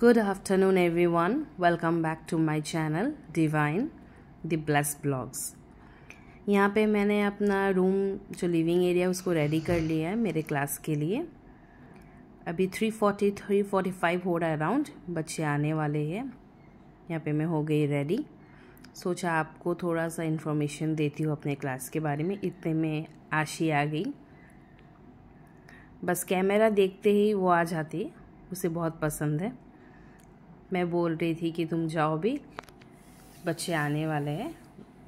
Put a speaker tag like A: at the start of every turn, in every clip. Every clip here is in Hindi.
A: Good afternoon, everyone. Welcome back to my channel Divine the Bless Blogs. यहाँ पे मैंने अपना रूम जो लिविंग एरिया उसको रेडी कर लिया है मेरे क्लास के लिए अभी three forty three forty five हो रहा है अराउंड बच्चे आने वाले हैं यहाँ पे मैं हो गई रेडी सोचा आपको थोड़ा सा इन्फॉर्मेशन देती हूँ अपने क्लास के बारे में इतने में आशी आ गई बस कैमरा देखते ही वो आ जाती उसे बहुत पसंद है मैं बोल रही थी कि तुम जाओ भी बच्चे आने वाले हैं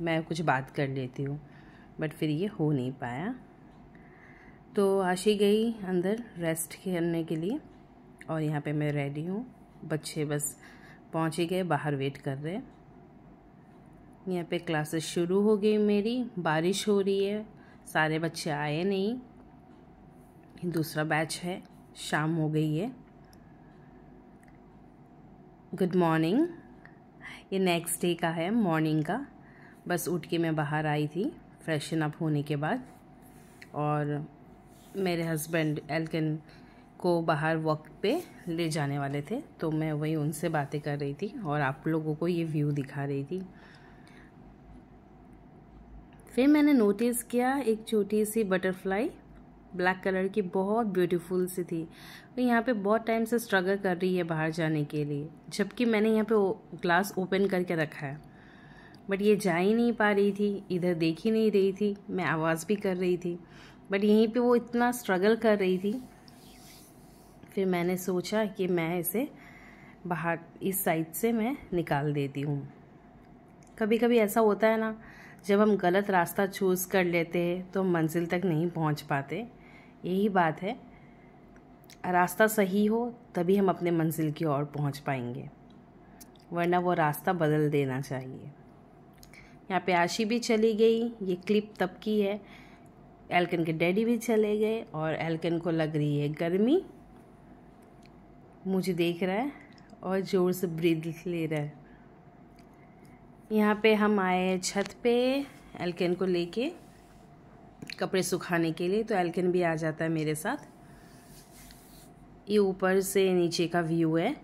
A: मैं कुछ बात कर लेती हूँ बट फिर ये हो नहीं पाया तो आशी गई अंदर रेस्ट करने के लिए और यहाँ पे मैं रेडी हूँ बच्चे बस पहुँच ही गए बाहर वेट कर रहे यहाँ पे क्लासेस शुरू हो गई मेरी बारिश हो रही है सारे बच्चे आए नहीं दूसरा बैच है शाम हो गई है गुड मॉर्निंग ये नेक्स्ट डे का है मॉर्निंग का बस उठ के मैं बाहर आई थी फ्रेशन अप होने के बाद और मेरे हस्बैंड एल्कन को बाहर वॉक पे ले जाने वाले थे तो मैं वही उनसे बातें कर रही थी और आप लोगों को ये व्यू दिखा रही थी फिर मैंने नोटिस किया एक छोटी सी बटरफ्लाई ब्लैक कलर की बहुत ब्यूटीफुल सी थी तो यहाँ पे बहुत टाइम से स्ट्रगल कर रही है बाहर जाने के लिए जबकि मैंने यहाँ पे ग्लास ओपन करके रखा है बट ये जा ही नहीं पा रही थी इधर देख ही नहीं रही थी मैं आवाज़ भी कर रही थी बट यहीं पे वो इतना स्ट्रगल कर रही थी फिर मैंने सोचा कि मैं इसे बाहर इस साइड से मैं निकाल देती हूँ कभी कभी ऐसा होता है ना जब हम गलत रास्ता चूज़ कर लेते हैं तो हम मंजिल तक नहीं पहुँच पाते यही बात है रास्ता सही हो तभी हम अपने मंजिल की ओर पहुंच पाएंगे वरना वो रास्ता बदल देना चाहिए यहाँ पे आशी भी चली गई ये क्लिप तब की है एल्कन के डैडी भी चले गए और एल्कन को लग रही है गर्मी मुझे देख रहा है और ज़ोर से ब्रीद ले रहा है यहाँ पे हम आए छत पे एल्कन को लेके कपड़े सुखाने के लिए तो एल्किन भी आ जाता है मेरे साथ ये ऊपर से नीचे का व्यू है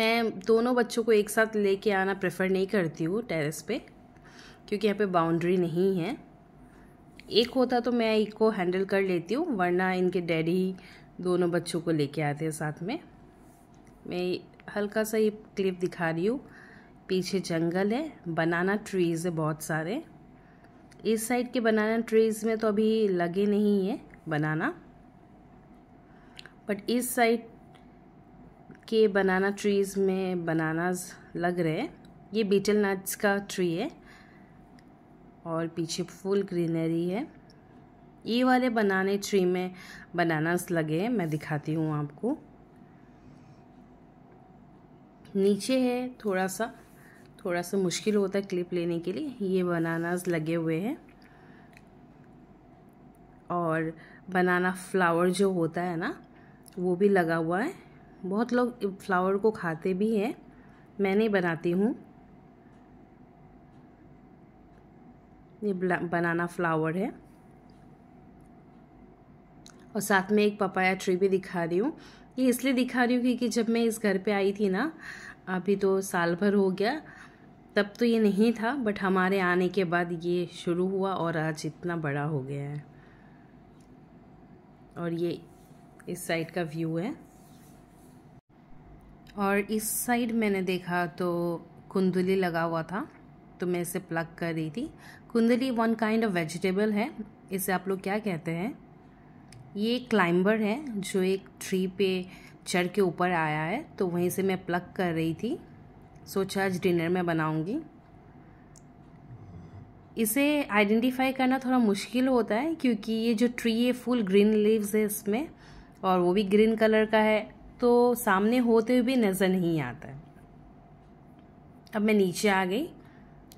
A: मैं दोनों बच्चों को एक साथ लेके आना प्रेफर नहीं करती हूँ टेरेस पे क्योंकि यहाँ पे बाउंड्री नहीं है एक होता तो मैं एक को हैंडल कर लेती हूँ वरना इनके डैडी दोनों बच्चों को लेके आते हैं साथ में मैं हल्का सा ये क्लिप दिखा रही हूँ पीछे जंगल है बनाना ट्रीज़ है बहुत सारे इस साइड के बनाना ट्रीज़ में तो अभी लगे नहीं है बनाना बट इस साइड के बनाना ट्रीज़ में बनानाज लग रहे हैं ये बीटल नट्स का ट्री है और पीछे फुल ग्रीनरी है ये वाले बनाने ट्री में बनानास लगे हैं मैं दिखाती हूँ आपको नीचे है थोड़ा सा थोड़ा सा मुश्किल होता है क्लिप लेने के लिए ये बनानास लगे हुए हैं और बनाना फ्लावर जो होता है ना वो भी लगा हुआ है बहुत लोग फ्लावर को खाते भी हैं मैं नहीं बनाती हूँ ये बनाना फ्लावर है और साथ में एक पपाया ट्री भी दिखा रही हूँ ये इसलिए दिखा रही हूँ क्योंकि जब मैं इस घर पे आई थी ना अभी तो साल भर हो गया तब तो ये नहीं था बट हमारे आने के बाद ये शुरू हुआ और आज इतना बड़ा हो गया है और ये इस साइड का व्यू है और इस साइड मैंने देखा तो कुंदली लगा हुआ था तो मैं इसे प्लग कर रही थी कुंदली वन काइंड ऑफ वेजिटेबल है इसे आप लोग क्या कहते हैं ये एक क्लाइंबर है जो एक ट्री पे चढ़ के ऊपर आया है तो वहीं से मैं प्लग कर रही थी सोचा आज डिनर में बनाऊंगी इसे आइडेंटिफाई करना थोड़ा मुश्किल होता है क्योंकि ये जो ट्री है फुल ग्रीन लीव्स है इसमें और वो भी ग्रीन कलर का है तो सामने होते हुए भी नज़र नहीं आता है अब मैं नीचे आ गई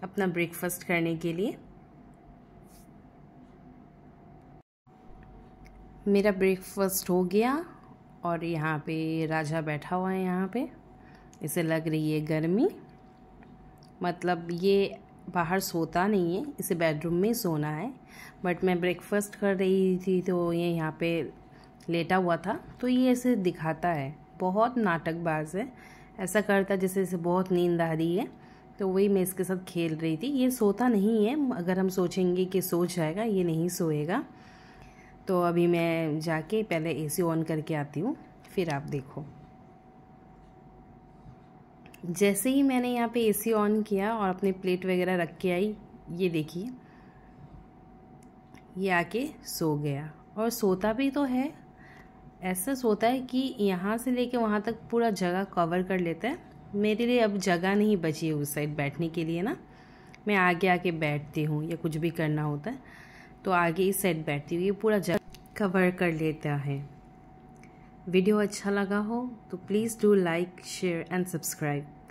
A: अपना ब्रेकफास्ट करने के लिए मेरा ब्रेकफास्ट हो गया और यहाँ पे राजा बैठा हुआ है यहाँ पे इसे लग रही है गर्मी मतलब ये बाहर सोता नहीं है इसे बेडरूम में सोना है बट मैं ब्रेकफास्ट कर रही थी तो ये यहाँ पे लेटा हुआ था तो ये ऐसे दिखाता है बहुत नाटकबाज है ऐसा करता जैसे इसे बहुत नींद आ रही है तो वही मैं इसके साथ खेल रही थी ये सोता नहीं है अगर हम सोचेंगे कि सो जाएगा ये नहीं सोएगा तो अभी मैं जाके पहले एसी ऑन करके आती हूँ फिर आप देखो जैसे ही मैंने यहाँ पे एसी ऑन किया और अपने प्लेट वगैरह रख के आई ये देखिए ये आके सो गया और सोता भी तो है ऐसा सोता है कि यहाँ से लेके वहाँ तक पूरा जगह कवर कर लेता है मेरे लिए अब जगह नहीं बची है उस साइड बैठने के लिए ना मैं आगे आके बैठती हूँ या कुछ भी करना होता है तो आगे इस साइड बैठती हूँ ये पूरा जगह कवर कर लेता है वीडियो अच्छा लगा हो तो please do like share and subscribe